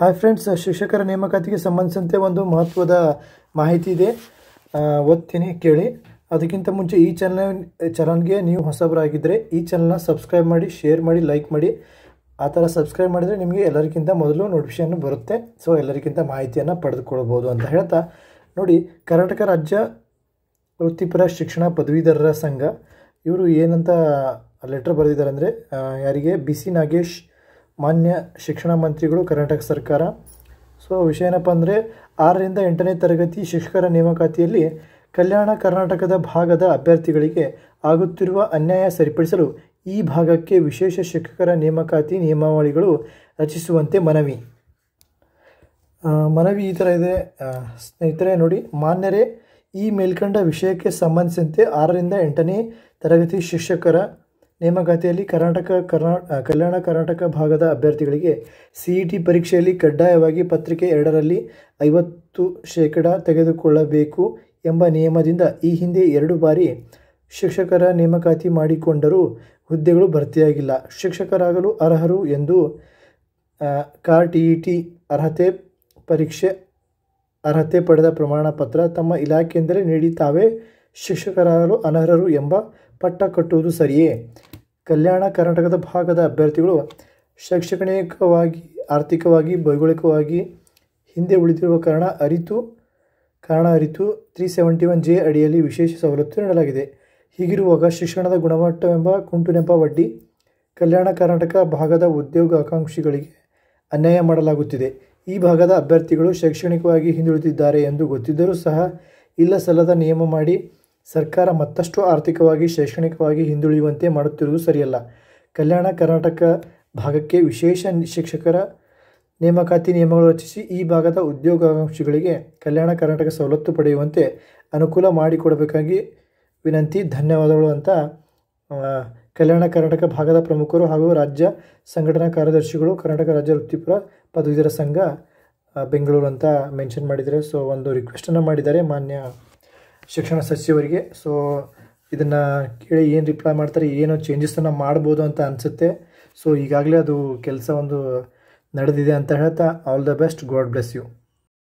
hi friends ಶಿಕ್ಷಕರ ನೇಮಕಾತಿಗೆ ಸಂಬಂಧಿಸಿದಂತೆ ಒಂದು ಮಹತ್ವದ ಮಾಹಿತಿ ಇದೆ ಓದ್ತೀನಿ ಕೇಳಿ ಅದಕ್ಕಿಂತ ಮುಂಚೆ ಈ ಚಾನಲ್ ಚಾನಲ್ಗೆ ನೀವು ಹೊಸಬರಾಗಿದ್ದರೆ ಈ ಚಾನಲ್ನ ಸಬ್ಸ್ಕ್ರೈಬ್ ಮಾಡಿ ಶೇರ್ ಮಾಡಿ ಲೈಕ್ ಮಾಡಿ ಆ ಥರ ಸಬ್ಸ್ಕ್ರೈಬ್ ಮಾಡಿದರೆ ನಿಮಗೆ ಎಲ್ಲರಿಗಿಂತ ಮೊದಲು ನೋಟಿಫಿಕೇಷನ್ ಬರುತ್ತೆ ಸೊ ಎಲ್ಲರಿಗಿಂತ ಮಾಹಿತಿಯನ್ನು ಪಡೆದುಕೊಳ್ಬೋದು ಅಂತ ಹೇಳ್ತಾ ನೋಡಿ ಕರ್ನಾಟಕ ರಾಜ್ಯ ವೃತ್ತಿಪರ ಶಿಕ್ಷಣ ಪದವೀಧರರ ಸಂಘ ಇವರು ಏನಂತ ಲೆಟ್ರ್ ಬರೆದಿದ್ದಾರೆ ಅಂದರೆ ಯಾರಿಗೆ ಬಿ ಸಿ ನಾಗೇಶ್ ಮಾನ್ಯ ಶಿಕ್ಷಣ ಮಂತ್ರಿಗಳು ಕರ್ನಾಟಕ ಸರ್ಕಾರ ಸೊ ವಿಷಯ ಏನಪ್ಪ ಅಂದರೆ ಆರರಿಂದ ಎಂಟನೇ ತರಗತಿ ಶಿಕ್ಷಕರ ನೇಮಕಾತಿಯಲ್ಲಿ ಕಲ್ಯಾಣ ಕರ್ನಾಟಕದ ಭಾಗದ ಅಭ್ಯರ್ಥಿಗಳಿಗೆ ಆಗುತ್ತಿರುವ ಅನ್ಯಾಯ ಸರಿಪಡಿಸಲು ಈ ಭಾಗಕ್ಕೆ ವಿಶೇಷ ಶಿಕ್ಷಕರ ನೇಮಕಾತಿ ನಿಯಮಾವಳಿಗಳು ರಚಿಸುವಂತೆ ಮನವಿ ಮನವಿ ಈ ಥರ ಇದೆ ಸ್ನೇಹಿತರೆ ನೋಡಿ ಮಾನ್ಯರೇ ಈ ಮೇಲ್ಕಂಡ ವಿಷಯಕ್ಕೆ ಸಂಬಂಧಿಸಿದಂತೆ ಆರರಿಂದ ಎಂಟನೇ ತರಗತಿ ಶಿಕ್ಷಕರ ನೇಮಕಾತಿಯಲ್ಲಿ ಕರ್ನಾಟಕ ಕರ್ನಾ ಕಲ್ಯಾಣ ಕರ್ನಾಟಕ ಭಾಗದ ಅಭ್ಯರ್ಥಿಗಳಿಗೆ ಸಿಇಟಿ ಪರೀಕ್ಷೆಯಲ್ಲಿ ಕಡ್ಡಾಯವಾಗಿ ಪತ್ರಿಕೆ ಎರಡರಲ್ಲಿ ಐವತ್ತು ಶೇಕಡ ತೆಗೆದುಕೊಳ್ಳಬೇಕು ಎಂಬ ನಿಯಮದಿಂದ ಈ ಹಿಂದೆ ಎರಡು ಬಾರಿ ಶಿಕ್ಷಕರ ನೇಮಕಾತಿ ಮಾಡಿಕೊಂಡರೂ ಹುದ್ದೆಗಳು ಭರ್ತಿಯಾಗಿಲ್ಲ ಶಿಕ್ಷಕರಾಗಲು ಅರ್ಹರು ಎಂದು ಕಾರ್ ಟಿ ಅರ್ಹತೆ ಪರೀಕ್ಷೆ ಅರ್ಹತೆ ಪಡೆದ ಪ್ರಮಾಣ ಪತ್ರ ತಮ್ಮ ಇಲಾಖೆಯಿಂದಲೇ ನೀಡಿ ತಾವೇ ಶಿಕ್ಷಕರಾಗಲು ಅನರ್ಹರು ಎಂಬ ಪಟ್ಟ ಕಟ್ಟುವುದು ಸರಿಯೇ ಕಲ್ಯಾಣ ಕರ್ನಾಟಕದ ಭಾಗದ ಅಭ್ಯರ್ಥಿಗಳು ಶೈಕ್ಷಣಿಕವಾಗಿ ಆರ್ಥಿಕವಾಗಿ ಭೌಗೋಳಿಕವಾಗಿ ಹಿಂದೆ ಉಳಿದಿರುವ ಕಾರಣ ಅರಿತು ಕಾರಣ ಅರಿತು ತ್ರೀ ಸೆವೆಂಟಿ ಒನ್ ಜೆ ಅಡಿಯಲ್ಲಿ ವಿಶೇಷ ಸವಲತ್ತು ನೀಡಲಾಗಿದೆ ಹೀಗಿರುವಾಗ ಶಿಕ್ಷಣದ ಗುಣಮಟ್ಟವೆಂಬ ಕುಂಟು ನೆಪ ಬಡ್ಡಿ ಕಲ್ಯಾಣ ಕರ್ನಾಟಕ ಭಾಗದ ಆಕಾಂಕ್ಷಿಗಳಿಗೆ ಅನ್ಯಾಯ ಮಾಡಲಾಗುತ್ತಿದೆ ಈ ಭಾಗದ ಅಭ್ಯರ್ಥಿಗಳು ಶೈಕ್ಷಣಿಕವಾಗಿ ಹಿಂದುಳಿದಿದ್ದಾರೆ ಎಂದು ಗೊತ್ತಿದ್ದರೂ ಸಹ ಇಲ್ಲ ಸಲ್ಲದ ನಿಯಮ ಮಾಡಿ ಸರ್ಕಾರ ಮತ್ತಷ್ಟು ಆರ್ಥಿಕವಾಗಿ ಶೈಕ್ಷಣಿಕವಾಗಿ ಹಿಂದುಳಿಯುವಂತೆ ಮಾಡುತ್ತಿರುವುದು ಸರಿಯಲ್ಲ ಕಲ್ಯಾಣ ಕರ್ನಾಟಕ ಭಾಗಕ್ಕೆ ವಿಶೇಷ ಶಿಕ್ಷಕರ ನೇಮಕಾತಿ ನಿಯಮಗಳು ರಚಿಸಿ ಈ ಭಾಗದ ಉದ್ಯೋಗಾಕಾಂಕ್ಷಿಗಳಿಗೆ ಕಲ್ಯಾಣ ಕರ್ನಾಟಕ ಸವಲತ್ತು ಪಡೆಯುವಂತೆ ಅನುಕೂಲ ಮಾಡಿಕೊಡಬೇಕಾಗಿ ವಿನಂತಿ ಧನ್ಯವಾದಗಳು ಅಂತ ಕಲ್ಯಾಣ ಕರ್ನಾಟಕ ಭಾಗದ ಪ್ರಮುಖರು ಹಾಗೂ ರಾಜ್ಯ ಸಂಘಟನಾ ಕಾರ್ಯದರ್ಶಿಗಳು ಕರ್ನಾಟಕ ರಾಜ್ಯ ವೃತ್ತಿಪರ ಪದವೀಧರ ಸಂಘ ಬೆಂಗಳೂರು ಅಂತ ಮೆನ್ಷನ್ ಮಾಡಿದ್ದಾರೆ ಸೊ ಒಂದು ರಿಕ್ವೆಸ್ಟನ್ನು ಮಾಡಿದ್ದಾರೆ ಮಾನ್ಯ ಶಿಕ್ಷಣ ಸಚಿವರಿಗೆ ಸೊ ಇದನ್ನು ಕೇಳಿ ಏನು ರಿಪ್ಲೈ ಮಾಡ್ತಾರೆ ಏನೋ ಚೇಂಜಸನ್ನು ಮಾಡ್ಬೋದು ಅಂತ ಅನಿಸುತ್ತೆ ಸೊ ಈಗಾಗಲೇ ಅದು ಕೆಲಸ ಒಂದು ನಡೆದಿದೆ ಅಂತ ಹೇಳ್ತಾ all the best god bless you